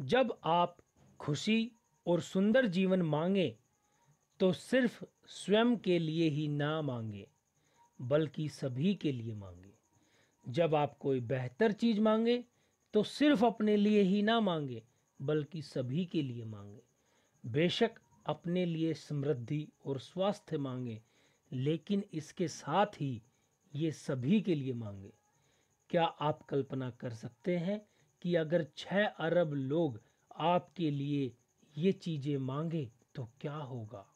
जब आप खुशी और सुंदर जीवन मांगें तो सिर्फ स्वयं के लिए ही ना मांगे बल्कि सभी के लिए मांगे जब आप कोई बेहतर चीज़ मांगे तो सिर्फ अपने लिए ही ना मांगे बल्कि सभी के लिए मांगे बेशक अपने लिए समृद्धि और स्वास्थ्य मांगे लेकिन इसके साथ ही ये सभी के लिए मांगे क्या आप कल्पना कर सकते हैं कि अगर छः अरब लोग आपके लिए ये चीज़ें मांगे तो क्या होगा